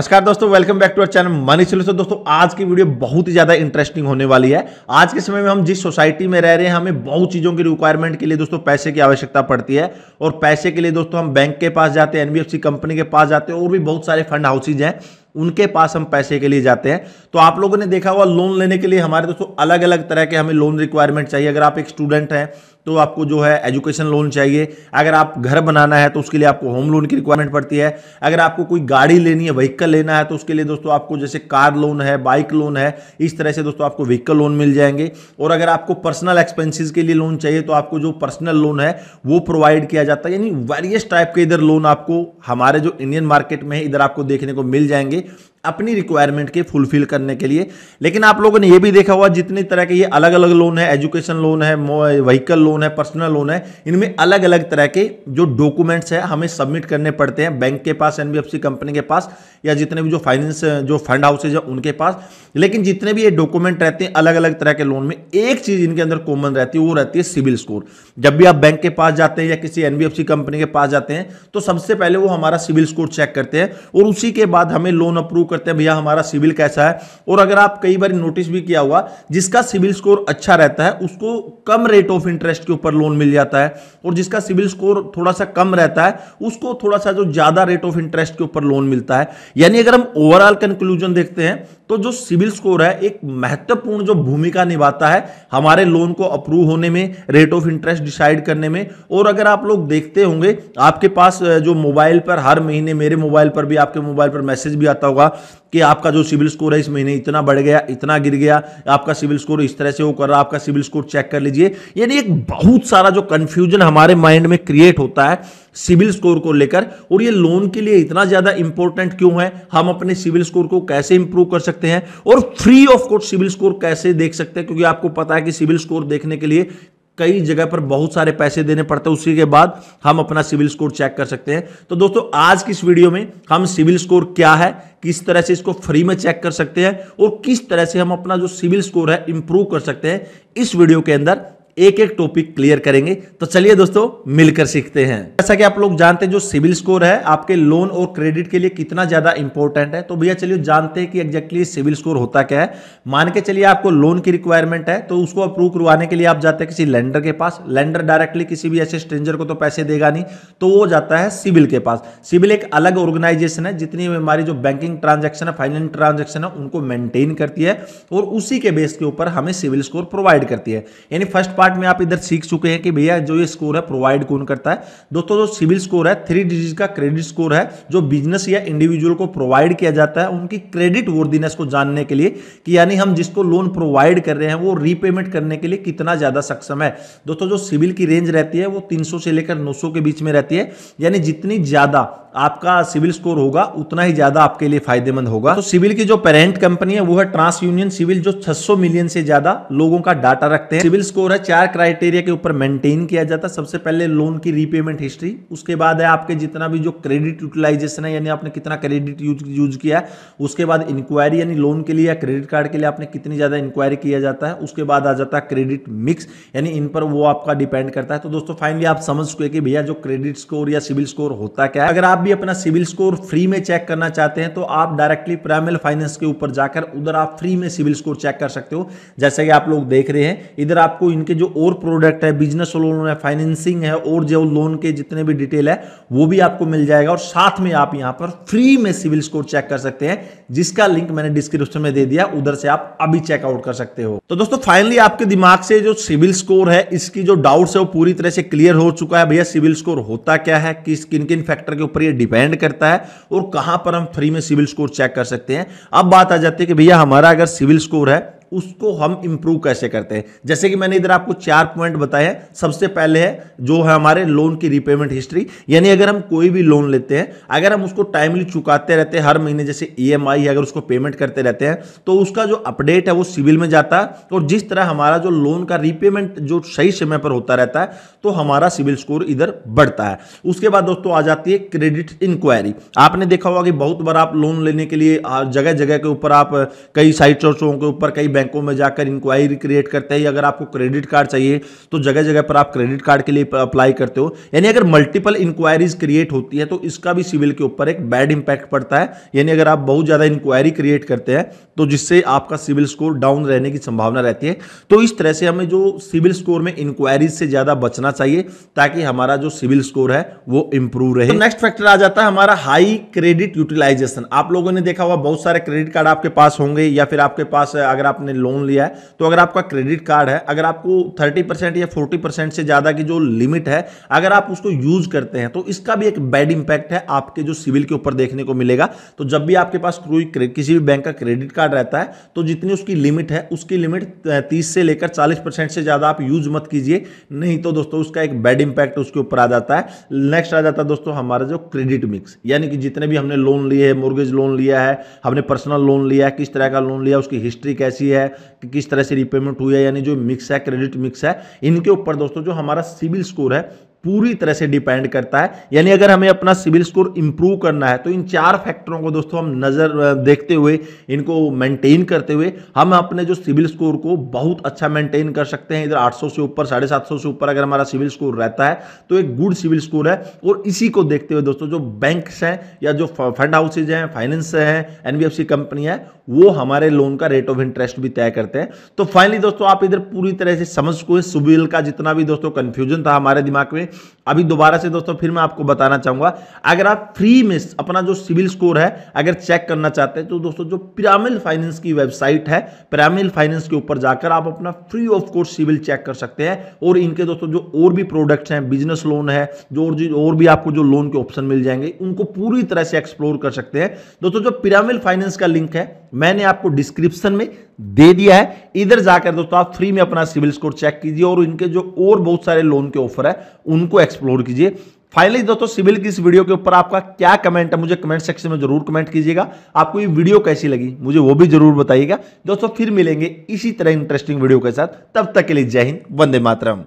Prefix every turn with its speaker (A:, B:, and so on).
A: नमस्कार दोस्तों welcome back to our channel Money Solution दोस्तों आज की वीडियो बहुत ही ज्यादा इंटरेस्टिंग होने वाली है आज के समय में हम जिस सोसाइटी में रह रहे हैं हमें बहुत चीजों की रिक्वायरमेंट के लिए दोस्तों पैसे की आवश्यकता पड़ती है और पैसे के लिए दोस्तों हम बैंक के पास जाते हैं एनबीएफसी कंपनी के पास जाते हैं और भी बहुत सारे फंड हाउसेज हैं उनके पास हम पैसे के लिए जाते हैं तो आप लोगों ने देखा हुआ लोन लेने के लिए हमारे दोस्तों अलग अलग तरह के हमें लोन रिक्वायरमेंट चाहिए अगर आप एक स्टूडेंट हैं तो आपको जो है एजुकेशन लोन चाहिए अगर आप घर बनाना है तो उसके लिए आपको होम लोन की रिक्वायरमेंट पड़ती है अगर आपको कोई गाड़ी लेनी है व्हीकल लेना है तो उसके लिए दोस्तों आपको जैसे कार लोन है बाइक लोन है इस तरह से दोस्तों आपको व्हीकल लोन मिल जाएंगे और अगर आपको पर्सनल एक्सपेंसिस के लिए लोन चाहिए तो आपको जो पर्सनल लोन है वो प्रोवाइड किया जाता है यानी वेरियस टाइप के इधर लोन आपको हमारे जो इंडियन मार्केट में है इधर आपको देखने को मिल जाएंगे अपनी रिक्वायरमेंट के फुलफिल करने के लिए लेकिन आप लोगों ने ये भी देखा हुआ जितनी तरह के ये अलग अलग लोन है एजुकेशन लोन है व्हीकल लोन है पर्सनल लोन है इनमें अलग अलग तरह के जो डॉक्यूमेंट्स है हमें सबमिट करने पड़ते हैं बैंक के पास एनबीएफसी कंपनी के पास या जितने भी जो फाइनेंस जो फंड हाउसेज है उनके पास लेकिन जितने भी ये डॉक्यूमेंट रहते हैं अलग अलग तरह के लोन में एक चीज इनके अंदर कॉमन रहती है वो रहती है सिविल स्कोर जब भी आप बैंक के पास जाते हैं या किसी एनबीएफसी कंपनी के पास जाते हैं तो सबसे पहले वो हमारा सिविल स्कोर चेक करते हैं और उसी के बाद हमें लोन अप्रूव करते हैं भैया हमारा सिविल कैसा है और अगर आप कई बार नोटिस भी किया हुआ जिसका सिविल स्कोर अच्छा रहता है उसको कम रेट ऑफ इंटरेस्ट के ऊपर लोन मिल जाता है और जिसका सिविल स्कोर थोड़ा सा कम रहता है उसको थोड़ा सा जो ज्यादा रेट ऑफ इंटरेस्ट के ऊपर लोन मिलता है यानी अगर हम ओवरऑल कंक्लूजन देखते हैं तो जो सिविल स्कोर है एक महत्वपूर्ण जो भूमिका निभाता है हमारे लोन को अप्रूव होने में रेट ऑफ इंटरेस्ट डिसाइड करने में और अगर आप लोग देखते होंगे आपके पास जो मोबाइल पर हर महीने मेरे मोबाइल पर भी आपके मोबाइल पर मैसेज भी आता होगा कि आपका जो सिविल स्कोर है इस महीने इतना बढ़ गया इतना गिर गया आपका सिविल स्कोर इस तरह से वो कर रहा आपका सिविल स्कोर चेक कर लीजिए यानी एक बहुत सारा जो कंफ्यूजन हमारे माइंड में क्रिएट होता है सिविल स्कोर को लेकर और ये लोन के लिए इतना ज्यादा इंपॉर्टेंट क्यों है हम अपने सिविल स्कोर को कैसे इंप्रूव कर सकते हैं और free of course CIBIL score कैसे देख सकते हैं क्योंकि आपको पता है कि सिविल स्कोर देखने के लिए कई जगह पर बहुत सारे पैसे देने पड़ते हैं उसी के बाद हम अपना सिविल स्कोर चेक कर सकते हैं तो दोस्तों आज की इस वीडियो में हम सिविल स्कोर क्या है किस तरह से इसको फ्री में चेक कर सकते हैं और किस तरह से हम अपना जो सिविल स्कोर है इंप्रूव कर सकते हैं इस वीडियो के अंदर एक एक टॉपिक क्लियर करेंगे तो चलिए दोस्तों मिलकर सीखते हैं जैसा कि आप लोग जानते हैं जो सिविल स्कोर है आपके लोन और क्रेडिट के लिए कितना ज्यादा इंपॉर्टेंट है तो भैया चलिए जानते हैं कि एग्जैक्टली सिविल स्कोर होता क्या है मान के चलिए आपको लोन की रिक्वायरमेंट है तो उसको अप्रूव करवाने के लिए आप जाते हैं किसी लेंडर के पास लेंडर डायरेक्टली किसी भी ऐसे स्ट्रेंजर को तो पैसे देगा नहीं तो वो जाता है सिविल के पास सिविल एक अलग ऑर्गेनाइजेशन है जितनी हमारी जो बैंकिंग ट्रांजेक्शन है फाइनेंस ट्रांजेक्शन है उनको मेंटेन करती है और उसी के बेस के ऊपर हमें सिविल स्कोर प्रोवाइड करती है यानी फर्स्ट पार्ट पार्ट में आप इधर सीख चुके हैं कि भैया जो ये स्कोर है प्रोवाइड कौन करता है दोस्तों जो सिविल स्कोर है थ्री डिजिट का क्रेडिट स्कोर है जो बिजनेस या इंडिविजुअल को प्रोवाइड किया जाता है उनकी क्रेडिट वर्दीनेस को जानने के लिए कि यानी हम जिसको लोन प्रोवाइड कर रहे हैं वो रीपेमेंट करने के लिए कितना ज्यादा सक्षम है दोस्तों जो सिविल की रेंज रहती है वो तीन से लेकर नौ के बीच में रहती है यानी जितनी ज्यादा आपका सिविल स्कोर होगा उतना ही ज्यादा आपके लिए फायदेमंद होगा तो सिविल की जो पेरेंट कंपनी है वो है ट्रांस यूनियन सिविल जो 600 मिलियन से ज्यादा लोगों का डाटा रखते हैं सिविल स्कोर है चार क्राइटेरिया के ऊपर मेंटेन किया जाता है सबसे पहले लोन की रीपेमेंट हिस्ट्री उसके बाद है आपके जितना भी जो क्रेडिट यूटिलाइजेशन है यानी आपने कितना क्रेडिट यूज यूज किया उसके बाद इंक्वायरी यानी लोन के लिए या क्रेडिट कार्ड के लिए आपने कितनी ज़्यादा इंक्वायरी किया जाता है उसके बाद आ जाता है क्रेडिट मिक्स यानी इन पर वो आपका डिपेंड करता है तो दोस्तों फाइनली आप समझ चुके कि भैया जो क्रेडिट स्कोर या सिविल स्कोर होता क्या है अगर आप भी अपना सिविल स्कोर फ्री में चेक करना चाहते हैं तो आप डायरेक्टली प्राइमल फाइनेंस के ऊपर जाकर उधर आप फ्री में सिविल स्कोर चेक कर सकते हो जैसे कि आप लोग देख रहे हैं इधर आपको इनके जो और प्रोडक्ट है बिजनेस लोन है फाइनेंसिंग है और जो लोन के जितने भी डिटेल है वो भी आपको मिल जाएगा और साथ में आप यहां पर फ्री में सिविल स्कोर चेक कर सकते हैं जिसका लिंक मैंने डिस्क्रिप्शन में दे दिया उधर से आप अभी चेकआउट कर सकते हो तो दोस्तों फाइनली आपके दिमाग से जो सिविल स्कोर है इसकी जो डाउट है वो पूरी तरह से क्लियर हो चुका है भैया सिविल स्कोर होता क्या है किस किन किन फैक्टर के ऊपर ये डिपेंड करता है और कहां पर हम फ्री में सिविल स्कोर चेक कर सकते हैं अब बात आ जाती है कि भैया हमारा अगर सिविल स्कोर है उसको हम इंप्रूव कैसे करते हैं जैसे कि मैंने इधर आपको चार पॉइंट बताए हैं सबसे पहले है जो है हमारे लोन की रिपेमेंट हिस्ट्री यानी अगर हम कोई भी लोन लेते हैं अगर हम उसको टाइमली चुकाते रहते हैं हर महीने जैसे ई e है अगर उसको पेमेंट करते रहते हैं तो उसका जो अपडेट है वो सिविल में जाता है और जिस तरह हमारा जो लोन का रिपेमेंट जो सही समय पर होता रहता है तो हमारा सिविल स्कोर इधर बढ़ता है उसके बाद दोस्तों आ जाती है क्रेडिट इंक्वायरी आपने देखा होगा कि बहुत बार आप लोन लेने के लिए जगह जगह के ऊपर आप कई साइट के ऊपर कई बैंकों में जाकर इंक्वायरी क्रिएट करते हैं अगर आपको क्रेडिट कार्ड चाहिए तो जगह जगह पर आप क्रेडिट कार्ड के लिए अप्लाई करते हो यानी अगर मल्टीपल इंक्वायरीज क्रिएट होती है तो इसका भी सिविल के ऊपर एक बैड इंपैक्ट पड़ता है यानी अगर आप बहुत ज़्यादा इंक्वायरी क्रिएट करते हैं तो जिससे आपका सिविल स्कोर डाउन रहने की संभावना रहती है तो इस तरह से हमें जो सिविल स्कोर में इंक्वायरीज से ज़्यादा बचना चाहिए ताकि हमारा जो सिविल स्कोर है वो इंप्रूव रहे तो नेक्स्ट फैक्टर आ जाता है हमारा हाई क्रेडिट यूटिलाइजेशन आप लोगों ने देखा हुआ बहुत सारे क्रेडिट कार्ड आपके पास होंगे या फिर आपके पास अगर आपने आपने लोन लिया है तो अगर आपका क्रेडिट कार्ड है अगर आपको 30 परसेंट या 40 परसेंट से ज़्यादा की जो लिमिट है अगर आप उसको यूज करते हैं तो इसका भी एक बैड इंपैक्ट है आपके जो सिविल के ऊपर देखने को मिलेगा तो जब भी आपके पास कोई किसी भी बैंक का क्रेडिट कार्ड रहता है तो जितनी उसकी लिमिट है उसकी लिमिट तीस से लेकर चालीस से ज़्यादा आप यूज मत कीजिए नहीं तो दोस्तों उसका एक बैड इंपैक्ट उसके ऊपर आ जाता है नेक्स्ट आ जाता है दोस्तों हमारा जो क्रेडिट मिक्स यानी कि जितने भी हमने लोन लिए है मोर्गेज लोन लिया है हमने पर्सनल लोन लिया है किस तरह का लोन लिया उसकी हिस्ट्री कैसी है है कि किस तरह से रिपेमेंट हुई है यानी जो मिक्स है क्रेडिट मिक्स है इनके ऊपर दोस्तों जो हमारा सिविल स्कोर है पूरी तरह से डिपेंड करता है यानी अगर हमें अपना सिविल स्कोर इंप्रूव करना है तो इन चार फैक्टरों को दोस्तों हम नज़र देखते हुए इनको मेंटेन करते हुए हम अपने जो सिविल स्कोर को बहुत अच्छा मेंटेन कर सकते हैं इधर 800 से ऊपर साढ़े सात से ऊपर अगर हमारा सिविल स्कोर रहता है तो एक गुड सिविल स्कोर है और इसी को देखते हुए दोस्तों जो बैंक हैं या जो फंड हाउसेज हैं फाइनेंस हैं एनबीएफसी कंपनी है वो हमारे लोन का रेट ऑफ इंटरेस्ट भी तय करते हैं तो फाइनली दोस्तों आप इधर पूरी तरह से समझ को सिविल का जितना भी दोस्तों कंफ्यूजन था हमारे दिमाग में अभी दोबारा से दोस्तों फिर मैं आपको बताना चाहूंगा अगर आप फ्री में अपना जो सिविल स्कोर है अगर चेक करना चाहते हैं तो दोस्तों जो पिरामिल फाइनेंस की वेबसाइट है पिरामिल फाइनेंस के ऊपर जाकर आप अपना free of course CIBIL check कर सकते हैं और इनके दोस्तों जो और भी प्रोडक्ट्स हैं बिजनेस लोन है जो और, और भी आपको जो लोन के ऑप्शन मिल जाएंगे उनको पूरी तरह से एक्सप्लोर कर सकते हैं दोस्तों जो पिरामिल फाइनेंस का लिंक है मैंने आपको डिस्क्रिप्शन में दे दिया है इधर जाकर दोस्तों आप फ्री में अपना सिविल स्कोर चेक कीजिए और इनके जो और बहुत सारे लोन के ऑफर है उनको एक्सप्लोर कीजिए फाइनली दोस्तों सिविल की इस वीडियो के ऊपर आपका क्या कमेंट है मुझे कमेंट सेक्शन में जरूर कमेंट कीजिएगा आपको ये वीडियो कैसी लगी मुझे वो भी जरूर बताइएगा दोस्तों फिर मिलेंगे इसी तरह इंटरेस्टिंग वीडियो के साथ तब तक के लिए जय हिंद वंदे मातरम